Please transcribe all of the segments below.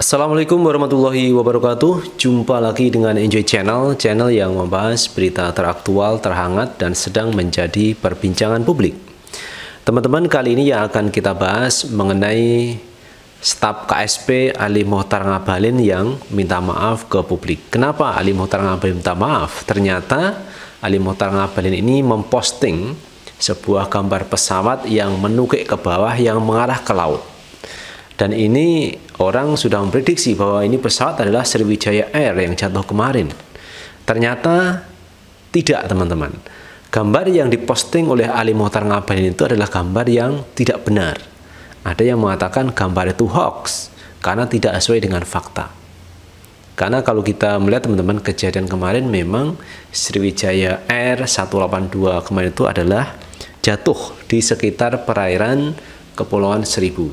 Assalamualaikum warahmatullahi wabarakatuh Jumpa lagi dengan Enjoy Channel Channel yang membahas berita teraktual, terhangat, dan sedang menjadi perbincangan publik Teman-teman, kali ini yang akan kita bahas mengenai staf KSP Ali Mohtar Ngabalin yang minta maaf ke publik. Kenapa Ali Mohtar Ngabalin minta maaf? Ternyata Ali Muhtar Ngabalin ini memposting sebuah gambar pesawat yang menukik ke bawah yang mengarah ke laut. Dan ini orang sudah memprediksi bahwa ini pesawat adalah Sriwijaya Air yang jatuh kemarin. Ternyata tidak teman-teman. Gambar yang diposting oleh Ali Muhtar Ngabalin itu adalah gambar yang tidak benar. Ada yang mengatakan gambar itu hoax karena tidak sesuai dengan fakta. Karena kalau kita melihat teman-teman kejadian kemarin memang Sriwijaya Air 182 kemarin itu adalah jatuh di sekitar perairan Kepulauan Seribu.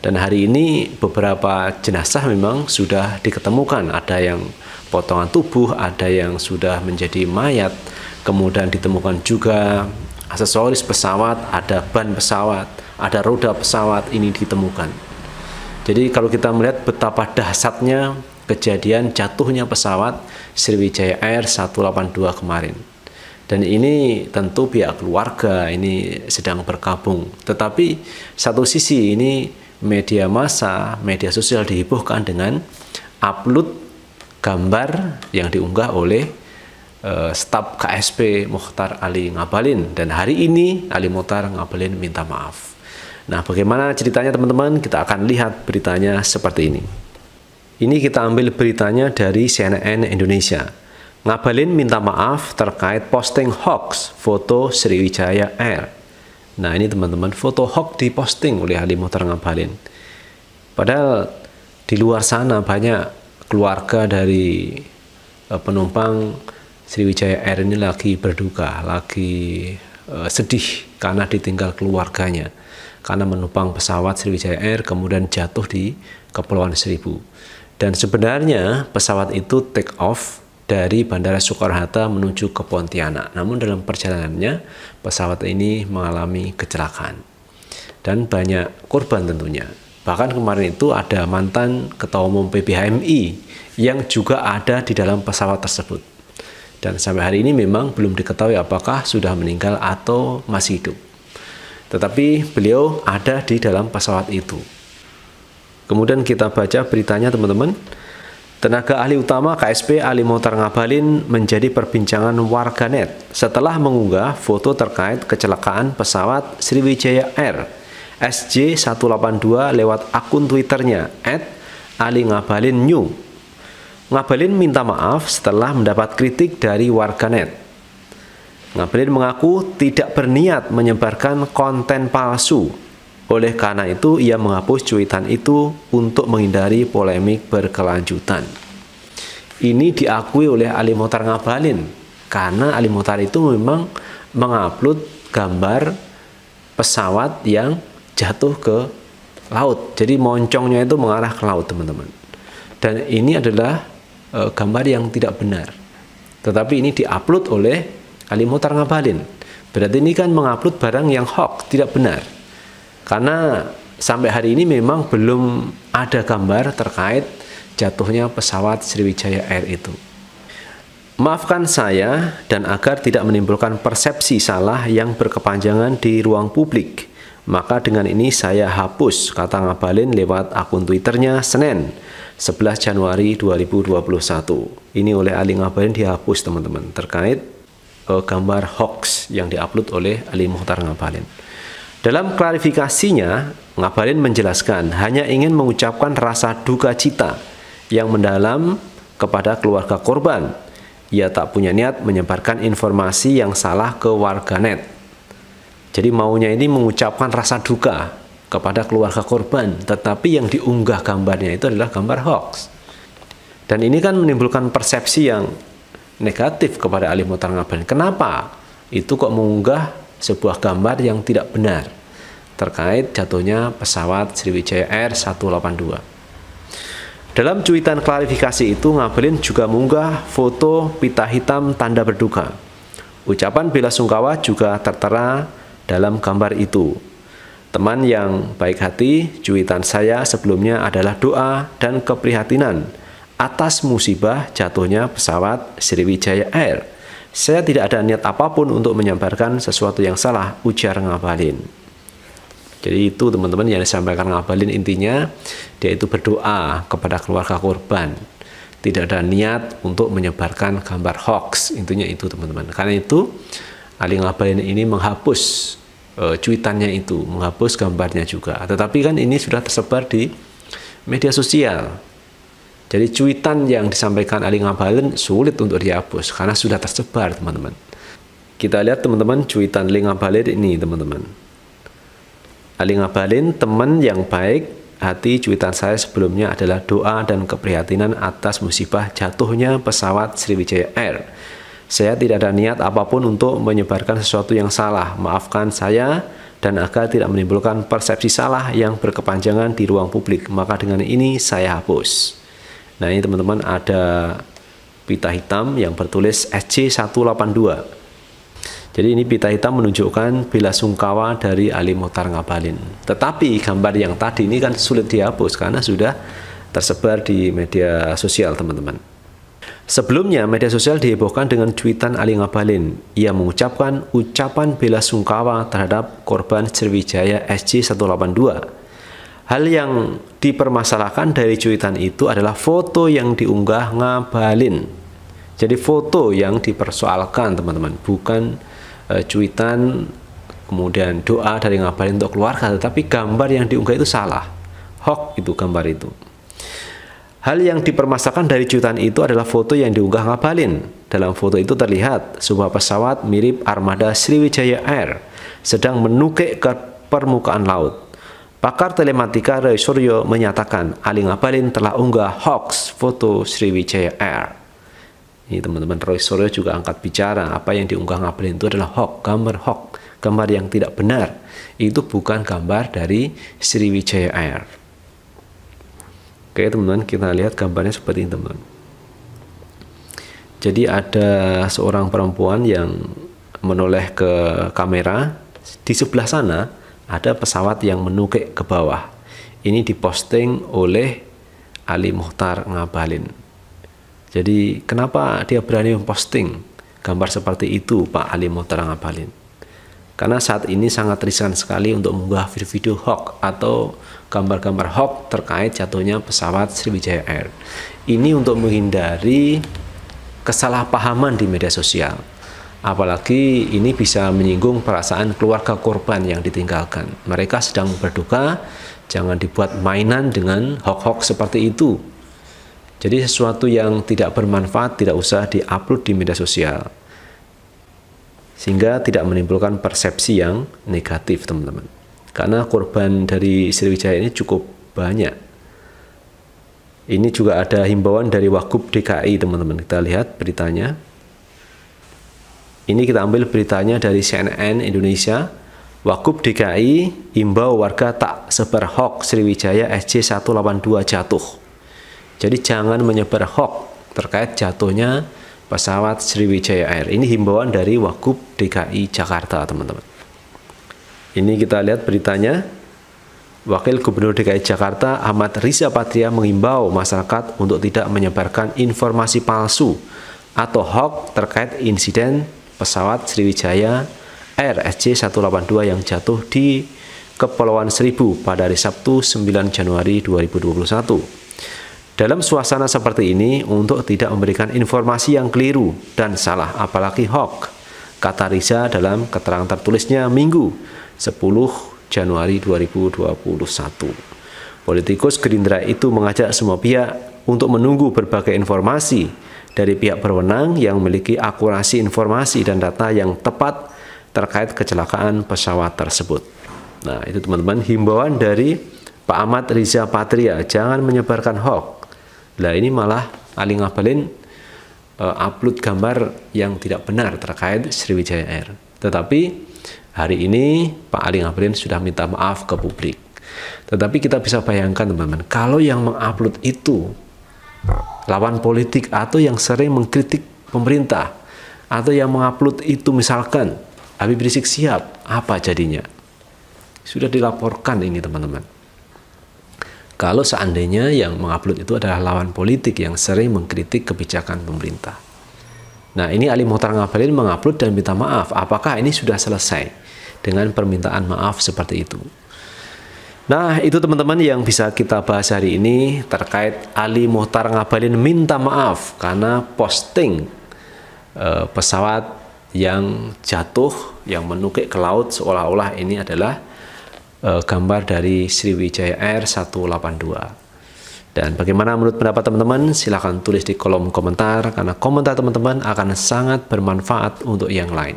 Dan hari ini beberapa jenazah memang sudah diketemukan, ada yang potongan tubuh, ada yang sudah menjadi mayat, kemudian ditemukan juga aksesoris pesawat, ada ban pesawat, ada roda pesawat ini ditemukan. Jadi kalau kita melihat betapa dahsyatnya kejadian jatuhnya pesawat Sriwijaya Air 182 kemarin. Dan ini tentu pihak keluarga ini sedang berkabung. Tetapi satu sisi ini media massa, media sosial dihiburkan dengan upload gambar yang diunggah oleh uh, staf KSP Mukhtar Ali Ngabalin dan hari ini Ali Mukhtar Ngabalin minta maaf. Nah, bagaimana ceritanya teman-teman? Kita akan lihat beritanya seperti ini. Ini kita ambil beritanya dari CNN Indonesia. Ngabalin minta maaf terkait posting hoax foto Sriwijaya Air. Nah ini teman-teman, foto hoax diposting oleh Ali Muhtar Ngabalin. Padahal di luar sana banyak keluarga dari eh, penumpang Sriwijaya Air ini lagi berduka, lagi eh, sedih karena ditinggal keluarganya. Karena menumpang pesawat Sriwijaya Air kemudian jatuh di Kepulauan Seribu. Dan sebenarnya pesawat itu take off dari Bandara Soekarno-Hatta menuju ke Pontianak. Namun dalam perjalanannya pesawat ini mengalami kecelakaan dan banyak korban tentunya. Bahkan kemarin itu ada mantan Ketua Umum PBHMI yang juga ada di dalam pesawat tersebut. Dan sampai hari ini memang belum diketahui apakah sudah meninggal atau masih hidup. Tetapi beliau ada di dalam pesawat itu. Kemudian kita baca beritanya teman-teman. Tenaga ahli utama KSP Ali Motar Ngabalin menjadi perbincangan warganet setelah mengunggah foto terkait kecelakaan pesawat Sriwijaya Air SJ182 lewat akun Twitternya at Ali Ngabalin New. Ngabalin minta maaf setelah mendapat kritik dari warganet. Ngabalin mengaku tidak berniat menyebarkan konten palsu oleh karena itu, ia menghapus cuitan itu untuk menghindari polemik berkelanjutan. Ini diakui oleh Ali Mutar Ngabalin karena Ali Mutar itu memang mengupload gambar pesawat yang jatuh ke laut. Jadi moncongnya itu mengarah ke laut, teman-teman. Dan ini adalah e, gambar yang tidak benar. Tetapi ini diupload oleh Ali Mutar Ngabalin. Berarti ini kan mengupload barang yang hoax, tidak benar. Karena sampai hari ini memang belum ada gambar terkait jatuhnya pesawat Sriwijaya Air itu. Maafkan saya dan agar tidak menimbulkan persepsi salah yang berkepanjangan di ruang publik. Maka dengan ini saya hapus kata ngabalin lewat akun Twitternya Senin 11 Januari 2021. Ini oleh Ali Ngabalin dihapus teman-teman terkait eh, gambar hoax yang diupload oleh Ali Muhtar Ngabalin. Dalam klarifikasinya, Ngabalin menjelaskan hanya ingin mengucapkan rasa duka cita yang mendalam kepada keluarga korban. Ia tak punya niat menyebarkan informasi yang salah ke warganet. Jadi maunya ini mengucapkan rasa duka kepada keluarga korban, tetapi yang diunggah gambarnya itu adalah gambar hoax. Dan ini kan menimbulkan persepsi yang negatif kepada Ali Mutar Ngabalin. Kenapa? Itu kok mengunggah sebuah gambar yang tidak benar terkait jatuhnya pesawat Sriwijaya Air 182. Dalam cuitan klarifikasi itu, Ngabalin juga mengunggah foto pita hitam tanda berduka. Ucapan Bila sungkawa juga tertera dalam gambar itu. Teman yang baik hati, cuitan saya sebelumnya adalah doa dan keprihatinan atas musibah jatuhnya pesawat Sriwijaya Air saya tidak ada niat apapun untuk menyebarkan sesuatu yang salah, ujar Ngabalin. Jadi itu teman-teman yang disampaikan Ngabalin intinya, dia itu berdoa kepada keluarga korban. Tidak ada niat untuk menyebarkan gambar hoax, intinya itu teman-teman. Karena itu, Ali Ngabalin ini menghapus e, cuitannya itu, menghapus gambarnya juga. Tetapi kan ini sudah tersebar di media sosial jadi cuitan yang disampaikan Ali Ngabalin sulit untuk dihapus karena sudah tersebar teman-teman. Kita lihat teman-teman cuitan Ali Ngabalin ini teman-teman. Ali Ngabalin teman yang baik hati cuitan saya sebelumnya adalah doa dan keprihatinan atas musibah jatuhnya pesawat Sriwijaya Air. Saya tidak ada niat apapun untuk menyebarkan sesuatu yang salah. Maafkan saya dan agar tidak menimbulkan persepsi salah yang berkepanjangan di ruang publik. Maka dengan ini saya hapus. Nah ini teman-teman ada pita hitam yang bertulis SC182. Jadi ini pita hitam menunjukkan bila sungkawa dari Ali Muhtar Ngabalin. Tetapi gambar yang tadi ini kan sulit dihapus karena sudah tersebar di media sosial teman-teman. Sebelumnya, media sosial dihebohkan dengan cuitan Ali Ngabalin. Ia mengucapkan ucapan bela sungkawa terhadap korban Sriwijaya SC182 Hal yang dipermasalahkan dari cuitan itu adalah foto yang diunggah ngabalin. Jadi foto yang dipersoalkan teman-teman, bukan e, cuitan kemudian doa dari ngabalin untuk keluarga, tetapi gambar yang diunggah itu salah. Hoax itu gambar itu. Hal yang dipermasalahkan dari cuitan itu adalah foto yang diunggah ngabalin. Dalam foto itu terlihat sebuah pesawat mirip armada Sriwijaya Air sedang menukik ke permukaan laut. Pakar telematika Roy Suryo menyatakan Ali Ngabalin telah unggah hoax foto Sriwijaya Air. Ini teman-teman Roy Suryo juga angkat bicara apa yang diunggah Ngabalin itu adalah hoax, gambar hoax, gambar yang tidak benar. Itu bukan gambar dari Sriwijaya Air. Oke teman-teman kita lihat gambarnya seperti ini teman-teman. Jadi ada seorang perempuan yang menoleh ke kamera di sebelah sana ada pesawat yang menukik ke bawah. Ini diposting oleh Ali Muhtar Ngabalin. Jadi kenapa dia berani memposting gambar seperti itu Pak Ali Muhtar Ngabalin? Karena saat ini sangat riskan sekali untuk mengunggah video-video hoax atau gambar-gambar hoax terkait jatuhnya pesawat Sriwijaya Air. Ini untuk menghindari kesalahpahaman di media sosial Apalagi ini bisa menyinggung perasaan keluarga korban yang ditinggalkan. Mereka sedang berduka, jangan dibuat mainan dengan hok-hok seperti itu. Jadi sesuatu yang tidak bermanfaat tidak usah diupload di media sosial. Sehingga tidak menimbulkan persepsi yang negatif, teman-teman. Karena korban dari Sriwijaya ini cukup banyak. Ini juga ada himbauan dari Wakub DKI, teman-teman. Kita lihat beritanya. Ini kita ambil beritanya dari CNN Indonesia. Wakub DKI imbau warga tak sebar hoax Sriwijaya SJ182 jatuh. Jadi jangan menyebar hoax terkait jatuhnya pesawat Sriwijaya Air. Ini himbauan dari Wakub DKI Jakarta, teman-teman. Ini kita lihat beritanya. Wakil Gubernur DKI Jakarta Ahmad Riza Patria mengimbau masyarakat untuk tidak menyebarkan informasi palsu atau hoax terkait insiden pesawat Sriwijaya Air sc 182 yang jatuh di Kepulauan Seribu pada hari Sabtu 9 Januari 2021. Dalam suasana seperti ini, untuk tidak memberikan informasi yang keliru dan salah, apalagi hoax, kata Riza dalam keterangan tertulisnya Minggu 10 Januari 2021. Politikus Gerindra itu mengajak semua pihak untuk menunggu berbagai informasi dari pihak berwenang yang memiliki akurasi informasi dan data yang tepat terkait kecelakaan pesawat tersebut. Nah, itu teman-teman himbauan dari Pak Ahmad Riza Patria, jangan menyebarkan hoax. Nah, ini malah Ali Ngabalin uh, eh, upload gambar yang tidak benar terkait Sriwijaya Air. Tetapi hari ini Pak Ali Ngabalin sudah minta maaf ke publik. Tetapi kita bisa bayangkan teman-teman, kalau yang mengupload itu lawan politik atau yang sering mengkritik pemerintah atau yang mengupload itu misalkan Habib Rizik siap apa jadinya sudah dilaporkan ini teman-teman kalau seandainya yang mengupload itu adalah lawan politik yang sering mengkritik kebijakan pemerintah nah ini Ali Muhtar Ngabalin mengupload dan minta maaf apakah ini sudah selesai dengan permintaan maaf seperti itu Nah, itu teman-teman yang bisa kita bahas hari ini terkait Ali Muhtar Ngabalin minta maaf karena posting e, pesawat yang jatuh, yang menukik ke laut seolah-olah ini adalah e, gambar dari Sriwijaya Air 182. Dan bagaimana menurut pendapat teman-teman? Silahkan tulis di kolom komentar karena komentar teman-teman akan sangat bermanfaat untuk yang lain.